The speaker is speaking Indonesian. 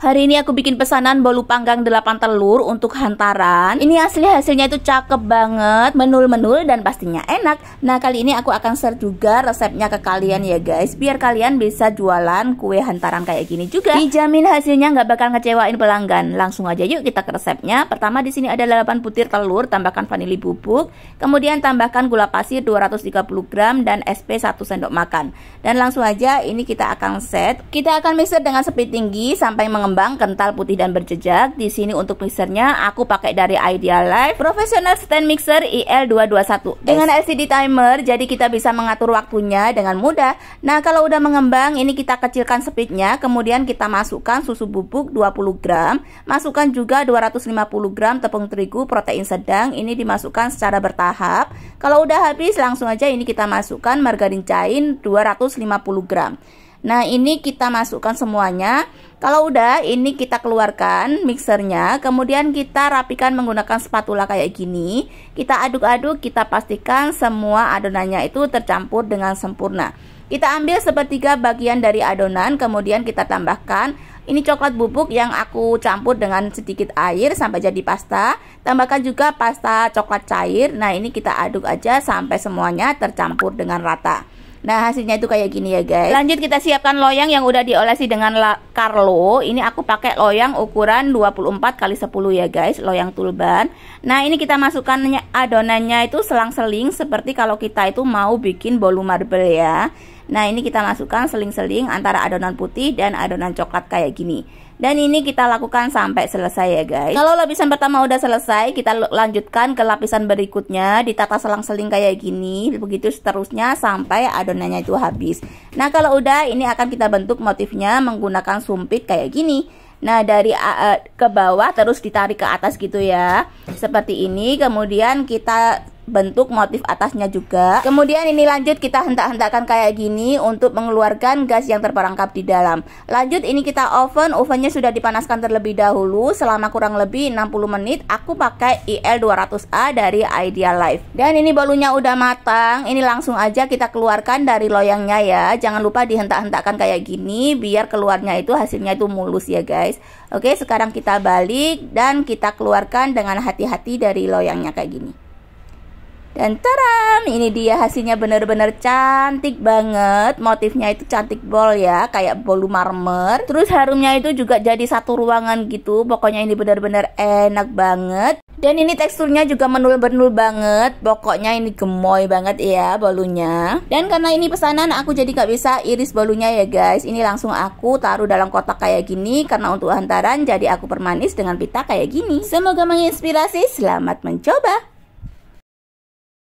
Hari ini aku bikin pesanan bolu panggang 8 telur untuk hantaran. Ini asli hasilnya itu cakep banget, menul-menul dan pastinya enak. Nah, kali ini aku akan share juga resepnya ke kalian ya guys, biar kalian bisa jualan kue hantaran kayak gini juga. Dijamin hasilnya nggak bakal ngecewain pelanggan. Langsung aja yuk kita ke resepnya. Pertama di sini ada 8 butir telur, tambahkan vanili bubuk, kemudian tambahkan gula pasir 230 gram dan SP 1 sendok makan. Dan langsung aja ini kita akan set. Kita akan mixer dengan speed tinggi sampai mengembang berkembang, kental putih dan berjejak. Di sini untuk mixernya aku pakai dari Ideal Life Professional Stand Mixer IL221. Dengan LCD timer jadi kita bisa mengatur waktunya dengan mudah. Nah, kalau udah mengembang ini kita kecilkan speednya, kemudian kita masukkan susu bubuk 20 gram, masukkan juga 250 gram tepung terigu protein sedang. Ini dimasukkan secara bertahap. Kalau udah habis langsung aja ini kita masukkan margarin cair 250 gram. Nah ini kita masukkan semuanya Kalau udah ini kita keluarkan mixernya Kemudian kita rapikan menggunakan spatula kayak gini Kita aduk-aduk kita pastikan semua adonannya itu tercampur dengan sempurna Kita ambil sepertiga bagian dari adonan Kemudian kita tambahkan ini coklat bubuk yang aku campur dengan sedikit air sampai jadi pasta Tambahkan juga pasta coklat cair Nah ini kita aduk aja sampai semuanya tercampur dengan rata Nah hasilnya itu kayak gini ya guys Lanjut kita siapkan loyang yang udah diolesi dengan la Carlo Ini aku pakai loyang ukuran 24 kali 10 ya guys Loyang tulban Nah ini kita masukkan adonannya itu selang-seling Seperti kalau kita itu mau bikin bolu marble ya Nah ini kita masukkan seling-seling antara adonan putih dan adonan coklat kayak gini dan ini kita lakukan sampai selesai ya guys Kalau lapisan pertama udah selesai Kita lanjutkan ke lapisan berikutnya Ditata selang-seling kayak gini Begitu seterusnya sampai adonannya itu habis Nah kalau udah ini akan kita bentuk motifnya Menggunakan sumpit kayak gini Nah dari e, ke bawah terus ditarik ke atas gitu ya Seperti ini kemudian kita bentuk motif atasnya juga. Kemudian ini lanjut kita hentak-hentakkan kayak gini untuk mengeluarkan gas yang terperangkap di dalam. Lanjut ini kita oven, ovennya sudah dipanaskan terlebih dahulu selama kurang lebih 60 menit. Aku pakai IL200A dari Ideal Life. Dan ini bolunya udah matang, ini langsung aja kita keluarkan dari loyangnya ya. Jangan lupa dihentak hentakan kayak gini biar keluarnya itu hasilnya itu mulus ya guys. Oke, sekarang kita balik dan kita keluarkan dengan hati-hati dari loyangnya kayak gini. Dan taram, ini dia hasilnya bener-bener cantik banget. Motifnya itu cantik bol ya, kayak bolu marmer. Terus harumnya itu juga jadi satu ruangan gitu. Pokoknya ini benar-benar enak banget. Dan ini teksturnya juga menul-benul banget. Pokoknya ini gemoy banget ya bolunya. Dan karena ini pesanan, aku jadi gak bisa iris bolunya ya guys. Ini langsung aku taruh dalam kotak kayak gini. Karena untuk hantaran, jadi aku permanis dengan pita kayak gini. Semoga menginspirasi. Selamat mencoba.